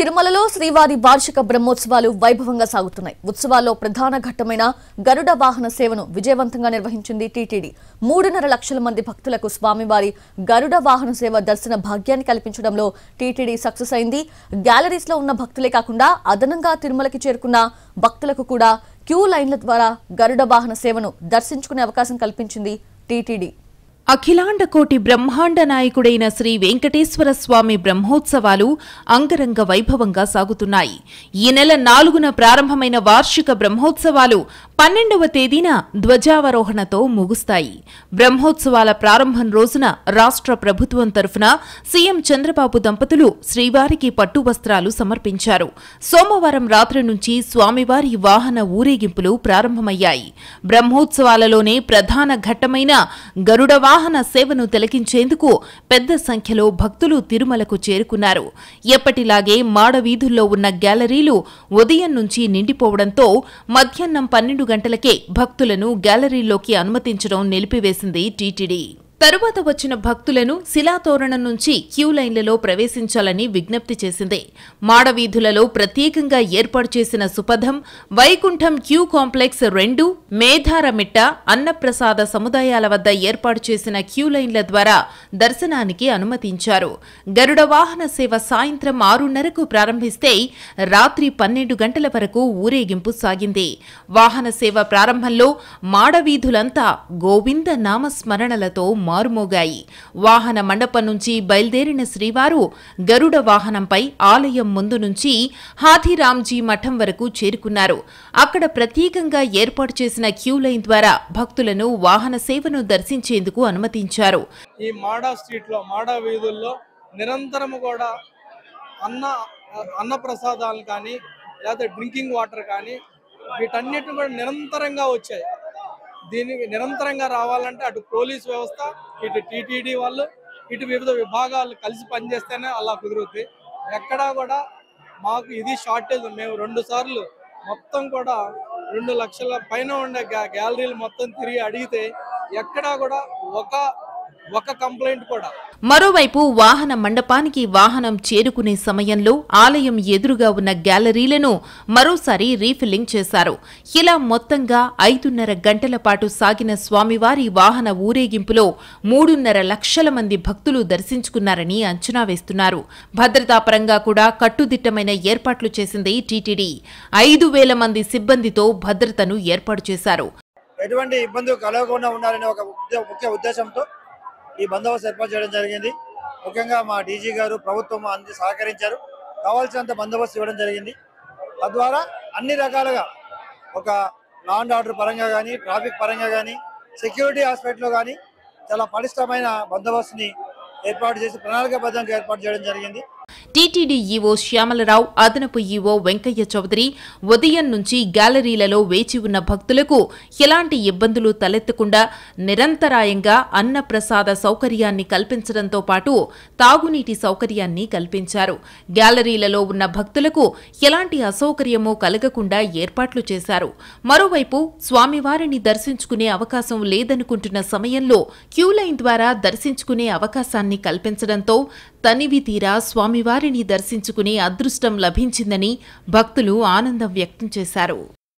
తిరుమలలో శ్రీవారి వార్షిక బ్రహ్మోత్సవాలు వైభవంగా సాగుతున్నాయి ఉత్సవాల్లో ప్రధాన ఘట్టమైన గరుడ వాహన సేవను విజయవంతంగా నిర్వహించింది టీటీడీ మూడున్నర లక్షల మంది భక్తులకు స్వామివారి గరుడ వాహన సేవ దర్శన భాగ్యాన్ని కల్పించడంలో టీటీడీ సక్సెస్ అయింది గ్యాలరీస్లో ఉన్న భక్తులే కాకుండా అదనంగా తిరుమలకి చేరుకున్న భక్తులకు కూడా క్యూ లైన్ల ద్వారా గరుడ వాహన సేవను దర్శించుకునే అవకాశం కల్పించింది టీటీడీ అఖిలాండ కోటి బ్రహ్మాండ నాయకుడైన శ్రీ వెంకటేశ్వర స్వామి బ్రహ్మోత్సవాలు అంగరంగ వైభవంగా సాగుతున్నాయి ఈ నెల నాలుగున ప్రారంభమైన వార్షిక బ్రహ్మోత్సవాలు పన్నెండవ తేదీన ధ్వజావరోహణతో ముగుస్తాయి బ్రహ్మోత్సవాల ప్రారంభం రోజున రాష్ట్ర ప్రభుత్వం తరఫున సీఎం చంద్రబాబు దంపతులు శ్రీవారికి పట్టు వస్త్రాలు సమర్పించారు సోమవారం రాత్రి నుంచి స్వామివారి వాహన ఊరేగింపులు ప్రారంభమయ్యాయి బ్రహ్మోత్సవాలలోనే ప్రధాన ఘట్టమైన గరుడ వాహన సేవను తిలకించేందుకు పెద్ద సంఖ్యలో భక్తులు తిరుమలకు చేరుకున్నారు ఎప్పటిలాగే మాడవీధుల్లో ఉన్న గ్యాలరీలు ఉదయం నుంచి నిండిపోవడంతో మధ్యాహ్నం పన్నెండు గంటలకే భక్తులను గ్యాలరీలోకి అనుమతించడం నిలిపివేసింది టీటీడీ తరువాత వచ్చిన భక్తులను శిలాతోరణం నుంచి క్యూ లైన్లలో ప్రవేశించాలని విజ్ఞప్తి చేసింది మాడవీధులలో ప్రత్యేకంగా ఏర్పాటు చేసిన సుపథం వైకుంఠం క్యూ కాంప్లెక్స్ రెండు మేధారమిట్ట అన్నప్రసాద సముదాయాల వద్ద ఏర్పాటు చేసిన క్యూ లైన్ల ద్వారా దర్శనానికి అనుమతించారు గరుడ వాహన సేవ సాయంత్రం ఆరున్నరకు ప్రారంభిస్తే రాత్రి పన్నెండు గంటల వరకు ఊరేగింపు సాగింది వాహన సేవ ప్రారంభంలో మాడవీధులంతా గోవింద నామస్మరణలతో మారుమోగాయి వాహన మండపం నుంచి బయలుదేరిన శ్రీవారు గరుడ వాహనంపై ఆలయం ముందు నుంచి హాథీరామ్జీ మఠం వరకు చేరుకున్నారు అక్కడ ప్రత్యేకంగా ఏర్పాటు చేసిన క్యూ లైన్ ద్వారా భక్తులను వాహన సేవను దర్శించేందుకు అనుమతించారు ఈ మాడా స్ట్రీట్లో మాడా వీధుల్లో నిరంతరం కూడా అన్న అన్న ప్రసాదాలు కానీ లేకపోతే డ్రింకింగ్ వాటర్ కానీ వీటన్నిటిని కూడా నిరంతరంగా వచ్చాయి దీనికి నిరంతరంగా రావాలంటే అటు పోలీస్ వ్యవస్థ ఇటు టీటీడీ వాళ్ళు ఇటు వివిధ విభాగాలు కలిసి పనిచేస్తేనే అలా కుదురుతుంది ఎక్కడా కూడా మాకు ఇది షార్టేజ్ మేము రెండు సార్లు మొత్తం కూడా రెండు లక్షల పైన ఉండే గ్యాలరీలు మొత్తం తిరిగి అడిగితే ఎక్కడా కూడా ఒక ఒక కంప్లైంట్ కూడా మరోవైపు వాహన మండపానికి వాహనం చేరుకునే సమయంలో ఆలయం ఎదురుగా ఉన్న గ్యాలరీలను మరోసారి రీఫిల్లింగ్ చేశారు ఇలా మొత్తంగా ఐదున్నర గంటల పాటు సాగిన స్వామివారి వాహన ఊరేగింపులో మూడున్నర లక్షల మంది భక్తులు దర్శించుకున్నారని అంచనా వేస్తున్నారు భద్రతాపరంగా కూడా కట్టుదిట్టమైన ఏర్పాట్లు చేసింది టీటీడీ ఐదు వేల మంది సిబ్బందితో భద్రతను ఏర్పాటు చేశారు ఎటువంటి ఇబ్బందులు కలగకుండా ఉండాలనే ఒక ముఖ్య ఉద్దేశంతో ఈ బందోబస్తు ఏర్పాటు చేయడం జరిగింది ముఖ్యంగా మా డీజీ గారు ప్రభుత్వం అంది సహకరించారు కావాల్సినంత బందోబస్తు ఇవ్వడం జరిగింది తద్వారా అన్ని రకాలుగా ఒక లాండ్ ఆర్డర్ పరంగా కానీ ట్రాఫిక్ పరంగా కానీ సెక్యూరిటీ హాస్పిటల్లో కానీ చాలా పటిష్టమైన బందోబస్తుని ఏర్పాటు చేసి ప్రణాళికాబద్ధంగా ఏర్పాటు చేయడం జరిగింది టీటీడీ ఈవో శ్యామలరావు అదనపు ఈవో వెంకయ్య చౌదరి ఉదయం నుంచి గ్యాలరీలలో వేచి ఉన్న భక్తులకు ఎలాంటి ఇబ్బందులు తలెత్తకుండా నిరంతరాయంగా అన్నప్రసాద సౌకర్యాన్ని కల్పించడంతో పాటు తాగునీటి సౌకర్యాన్ని కల్పించారు గ్యాలరీలలో ఉన్న భక్తులకు ఎలాంటి అసౌకర్యమూ కలగకుండా ఏర్పాట్లు చేశారు మరోవైపు స్వామివారిని దర్శించుకునే అవకాశం లేదనుకుంటున్న సమయంలో క్యూలైన్ ద్వారా దర్శించుకునే అవకాశాన్ని కల్పించడంతో తనివి తీరా స్వామివారి వారిని దర్శించుకునే అదృష్టం లభించిందని భక్తులు ఆనందం వ్యక్తం చేశారు